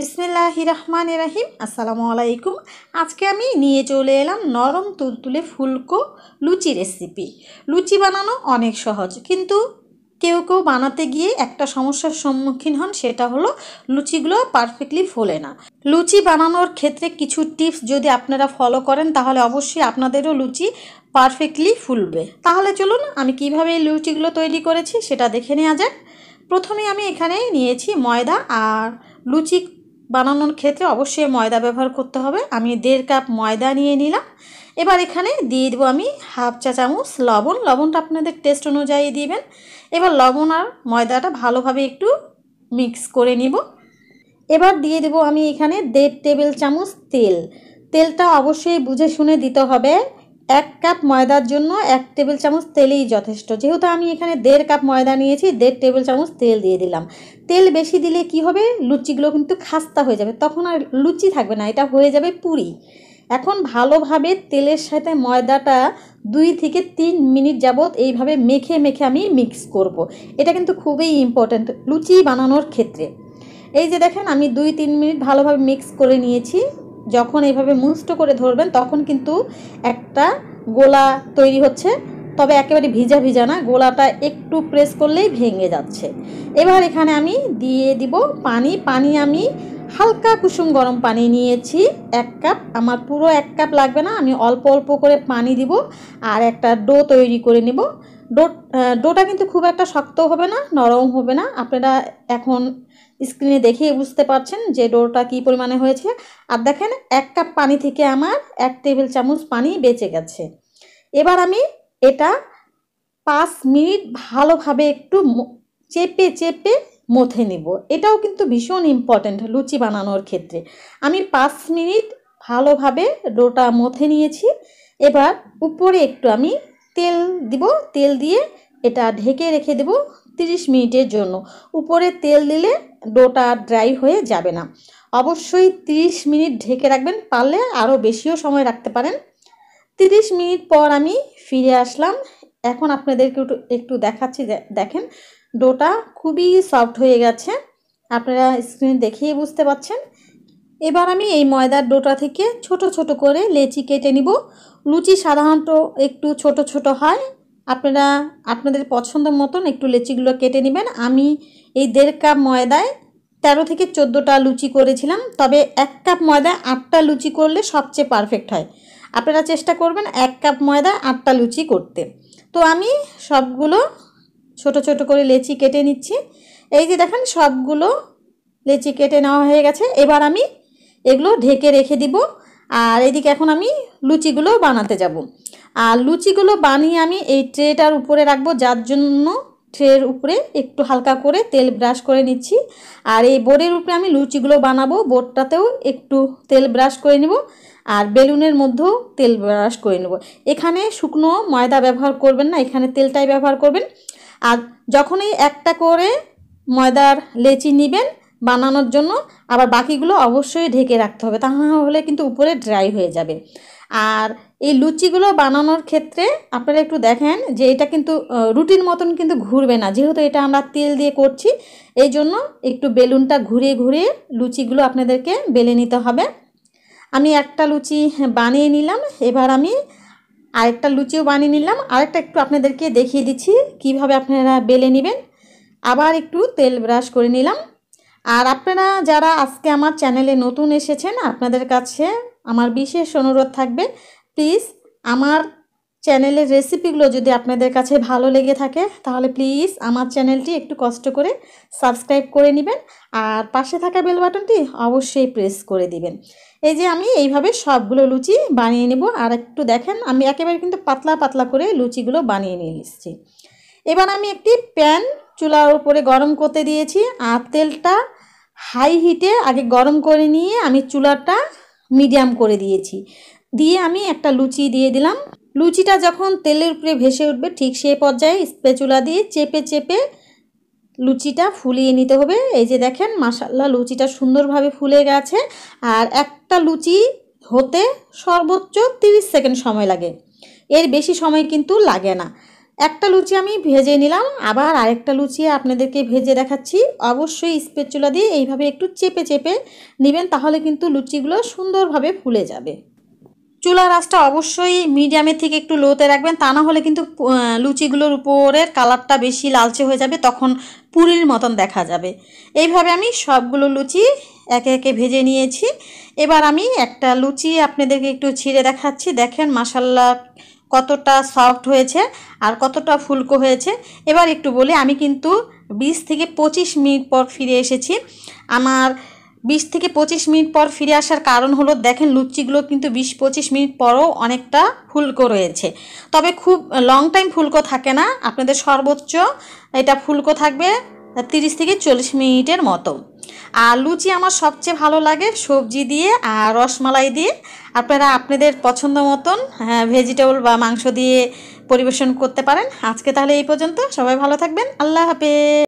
বিসমিল্লাহ রহমান রাহিম আসসালামু আলাইকুম আজকে আমি নিয়ে চলে এলাম নরম তুলতুলে ফুলকো লুচি রেসিপি লুচি বানানো অনেক সহজ কিন্তু কেউ কেউ বানাতে গিয়ে একটা সমস্যার সম্মুখীন হন সেটা হলো লুচিগুলো পারফেক্টলি ফোলে না লুচি বানানোর ক্ষেত্রে কিছু টিপস যদি আপনারা ফলো করেন তাহলে অবশ্যই আপনাদেরও লুচি পারফেক্টলি ফুলবে তাহলে চলুন আমি কিভাবে এই লুচিগুলো তৈরি করেছি সেটা দেখে নেওয়া যাক প্রথমে আমি এখানে নিয়েছি ময়দা আর লুচি বানানোর ক্ষেত্রে অবশ্যই ময়দা ব্যবহার করতে হবে আমি দেড় কাপ ময়দা নিয়ে নিলাম এবার এখানে দিয়ে দেবো আমি হাফ চা চামচ লবণ লবণটা আপনাদের টেস্ট অনুযায়ী দিবেন এবার লবণ আর ময়দাটা ভালোভাবে একটু মিক্স করে নিব এবার দিয়ে দেবো আমি এখানে দেড় টেবিল চামচ তেল তেলটা অবশ্যই বুঝে শুনে দিতে হবে এক কাপ ময়দার জন্য এক টেবিল চামচ তেলেই যথেষ্ট যেহেতু আমি এখানে দেড় কাপ ময়দা নিয়েছি দেড় টেবিল চামচ তেল দিয়ে দিলাম তেল বেশি দিলে কি হবে লুচিগুলো কিন্তু খাস্তা হয়ে যাবে তখন আর লুচি থাকবে না এটা হয়ে যাবে পুরি এখন ভালোভাবে তেলের সাথে ময়দাটা দুই থেকে তিন মিনিট যাবৎ এইভাবে মেখে মেখে আমি মিক্স করব। এটা কিন্তু খুবই ইম্পর্ট্যান্ট লুচি বানানোর ক্ষেত্রে এই যে দেখেন আমি দুই তিন মিনিট ভালোভাবে মিক্স করে নিয়েছি যখন এইভাবে মুষ্ট করে ধরবেন তখন কিন্তু একটা গোলা তৈরি হচ্ছে তবে একেবারে ভিজা ভিজা না গোলাটা একটু প্রেস করলেই ভেঙে যাচ্ছে এবার এখানে আমি দিয়ে দিব পানি পানি আমি হালকা কুসুম গরম পানি নিয়েছি এক কাপ আমার পুরো এক কাপ লাগবে না আমি অল্প অল্প করে পানি দিব আর একটা ডো তৈরি করে নেবো ডোটা কিন্তু খুব একটা শক্ত হবে না নরম হবে না আপনারা এখন স্ক্রিনে দেখেই বুঝতে পারছেন যে ডোটা কি পরিমাণে হয়েছে আর দেখেন এক কাপ পানি থেকে আমার এক টেবিল চামচ পানি বেঁচে গেছে এবার আমি এটা পাঁচ মিনিট ভালোভাবে একটু চেপে চেপে মথে নিব এটাও কিন্তু ভীষণ ইম্পর্ট্যান্ট লুচি বানানোর ক্ষেত্রে আমি পাঁচ মিনিট ভালোভাবে ডোটা মথে নিয়েছি এবার উপরে একটু আমি তেল দিব তেল দিয়ে এটা ঢেকে রেখে দেব তিরিশ মিনিটের জন্য উপরে তেল দিলে ডোটা ড্রাই হয়ে যাবে না অবশ্যই 30 মিনিট ঢেকে রাখবেন পারলে আরও বেশিও সময় রাখতে পারেন 30 মিনিট পর আমি ফিরে আসলাম এখন আপনাদেরকে একটু একটু দেখাচ্ছি দেখেন ডোটা খুবই সফট হয়ে গেছে আপনারা স্ক্রিনে দেখিয়ে বুঝতে পাচ্ছেন এবার আমি এই ময়দার ডোটা থেকে ছোট ছোট করে লেচি কেটে নিব লুচি সাধারণত একটু ছোট ছোট হয় আপনারা আপনাদের পছন্দ মতন একটু লেচিগুলো কেটে নেবেন আমি এই দেড় কাপ ময়দায় তেরো থেকে চোদ্দোটা লুচি করেছিলাম তবে এক কাপ ময়দায় আটটা লুচি করলে সবচেয়ে পারফেক্ট হয় আপনারা চেষ্টা করবেন এক কাপ ময়দায় আটটা লুচি করতে তো আমি সবগুলো ছোট ছোট করে লেচি কেটে নিচ্ছি এই যে দেখেন সবগুলো লেচি কেটে নেওয়া হয়ে গেছে এবার আমি এগুলো ঢেকে রেখে দিব আর এদিকে এখন আমি লুচিগুলো বানাতে যাব আর লুচিগুলো বানিয়ে আমি এই ট্রেটার উপরে রাখবো যার জন্য ট্রের উপরে একটু হালকা করে তেল ব্রাশ করে নিচ্ছি আর এই বোর্ডের উপরে আমি লুচিগুলো বানাবো বোর্ডটাতেও একটু তেল ব্রাশ করে নেব আর বেলুনের মধ্যেও তেল ব্রাশ করে নেব এখানে শুকনো ময়দা ব্যবহার করবেন না এখানে তেলটাই ব্যবহার করবেন আর যখনই একটা করে ময়দার লেচি নেবেন বানানোর জন্য আবার বাকিগুলো অবশ্যই ঢেকে রাখতে হবে তা না হলে কিন্তু উপরে ড্রাই হয়ে যাবে আর এই লুচিগুলো বানানোর ক্ষেত্রে আপনারা একটু দেখেন যে এটা কিন্তু রুটির মতন কিন্তু ঘুরবে না যেহেতু এটা আমরা তেল দিয়ে করছি এই জন্য একটু বেলুনটা ঘুরিয়ে ঘুরিয়ে লুচিগুলো আপনাদেরকে বেলে নিতে হবে আমি একটা লুচি বানিয়ে নিলাম এবার আমি আরেকটা লুচিও বানিয়ে নিলাম আরেকটা একটু আপনাদেরকে দেখিয়ে দিচ্ছি কিভাবে আপনারা বেলে নেবেন আবার একটু তেল ব্রাশ করে নিলাম আর আপনারা যারা আজকে আমার চ্যানেলে নতুন এসেছেন আপনাদের কাছে আমার বিশেষ অনুরোধ থাকবে প্লিজ আমার চ্যানেলের রেসিপিগুলো যদি আপনাদের কাছে ভালো লেগে থাকে তাহলে প্লিজ আমার চ্যানেলটি একটু কষ্ট করে সাবস্ক্রাইব করে নেবেন আর পাশে থাকা বেল বাটনটি অবশ্যই প্রেস করে দিবেন এই যে আমি এইভাবে সবগুলো লুচি বানিয়ে নেব আর একটু দেখেন আমি একেবারে কিন্তু পাতলা পাতলা করে লুচিগুলো বানিয়ে নিয়ে নিচ্ছি এবার আমি একটি প্যান চুলার উপরে গরম করতে দিয়েছি আর তেলটা হাই হিটে আগে গরম করে নিয়ে আমি চুলাটা মিডিয়াম করে দিয়েছি দিয়ে আমি একটা লুচি দিয়ে দিলাম লুচিটা যখন তেলের উপরে ভেসে উঠবে ঠিক সেই পর্যায়ে স্পেচুলা দিয়ে চেপে চেপে লুচিটা ফুলিয়ে নিতে হবে এই যে দেখেন মাসাল্লা লুচিটা সুন্দরভাবে ফুলে গেছে আর একটা লুচি হতে সর্বোচ্চ 30 সেকেন্ড সময় লাগে এর বেশি সময় কিন্তু লাগে না একটা লুচি আমি ভেজে নিলাম আবার আরেকটা লুচি আপনাদেরকে ভেজে দেখাচ্ছি অবশ্যই স্পেচুলা দিয়ে এইভাবে একটু চেপে চেপে নেবেন তাহলে কিন্তু লুচিগুলো সুন্দরভাবে ফুলে যাবে চুলা রাসটা অবশ্যই মিডিয়ামের থেকে একটু লোতে রাখবেন তা না হলে কিন্তু লুচিগুলোর উপরের কালারটা বেশি লালচে হয়ে যাবে তখন পুরীর মতন দেখা যাবে এইভাবে আমি সবগুলো লুচি একে একে ভেজে নিয়েছি এবার আমি একটা লুচি আপনাদেরকে একটু ছিঁড়ে দেখাচ্ছি দেখেন মাসাল্লা কতটা সফট হয়েছে আর কতটা ফুলকো হয়েছে এবার একটু বলি আমি কিন্তু বিশ থেকে পঁচিশ মিনিট পর ফিরে এসেছি আমার বিশ থেকে পঁচিশ মিনিট পর ফিরে আসার কারণ হলো দেখেন লুচিগুলো কিন্তু বিশ পঁচিশ মিনিট পরও অনেকটা ফুলকো রয়েছে তবে খুব লং টাইম ফুলকো থাকে না আপনাদের সর্বোচ্চ এটা ফুলকো থাকবে তিরিশ থেকে চল্লিশ মিনিটের মতো আর লুচি আমার সবচেয়ে ভালো লাগে সবজি দিয়ে আর রসমালাই দিয়ে আপনারা আপনাদের পছন্দ মতন ভেজিটেবল হ্যাঁ, বা মাংস দিয়ে পরিবেশন করতে পারেন আজকে তাহলে এই পর্যন্ত সবাই ভালো থাকবেন আল্লাহ হাফেজ